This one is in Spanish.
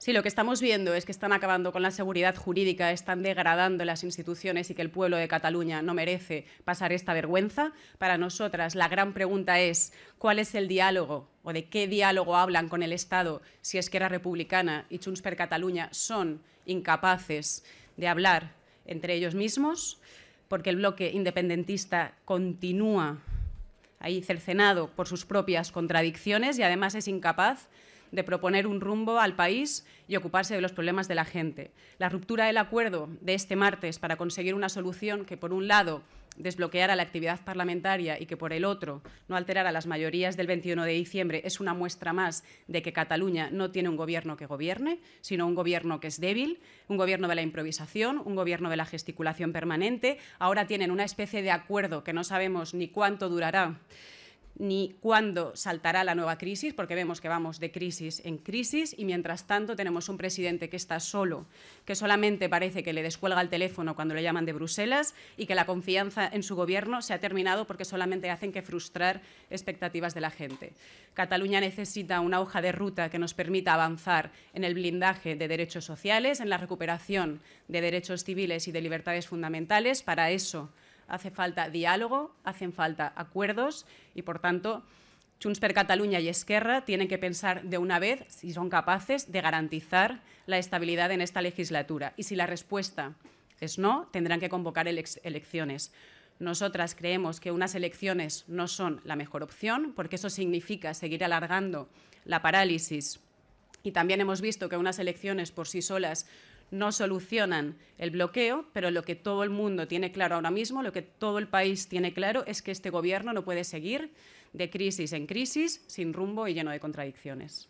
Sí, lo que estamos viendo es que están acabando con la seguridad jurídica, están degradando las instituciones y que el pueblo de Cataluña no merece pasar esta vergüenza. Para nosotras la gran pregunta es cuál es el diálogo o de qué diálogo hablan con el Estado si es que era Republicana y Junts per Cataluña son incapaces de hablar entre ellos mismos, porque el bloque independentista continúa ahí cercenado por sus propias contradicciones y además es incapaz de proponer un rumbo al país y ocuparse de los problemas de la gente. La ruptura del acuerdo de este martes para conseguir una solución que, por un lado, desbloqueara la actividad parlamentaria y que, por el otro, no alterara las mayorías del 21 de diciembre, es una muestra más de que Cataluña no tiene un gobierno que gobierne, sino un gobierno que es débil, un gobierno de la improvisación, un gobierno de la gesticulación permanente. Ahora tienen una especie de acuerdo que no sabemos ni cuánto durará ni cuándo saltará la nueva crisis, porque vemos que vamos de crisis en crisis y mientras tanto tenemos un presidente que está solo, que solamente parece que le descuelga el teléfono cuando le llaman de Bruselas y que la confianza en su gobierno se ha terminado porque solamente hacen que frustrar expectativas de la gente. Cataluña necesita una hoja de ruta que nos permita avanzar en el blindaje de derechos sociales, en la recuperación de derechos civiles y de libertades fundamentales. Para eso, hace falta diálogo, hacen falta acuerdos y, por tanto, Junts per Catalunya y Esquerra tienen que pensar de una vez si son capaces de garantizar la estabilidad en esta legislatura. Y si la respuesta es no, tendrán que convocar elecciones. Nosotras creemos que unas elecciones no son la mejor opción porque eso significa seguir alargando la parálisis. Y también hemos visto que unas elecciones por sí solas no solucionan el bloqueo, pero lo que todo el mundo tiene claro ahora mismo, lo que todo el país tiene claro es que este gobierno no puede seguir de crisis en crisis, sin rumbo y lleno de contradicciones.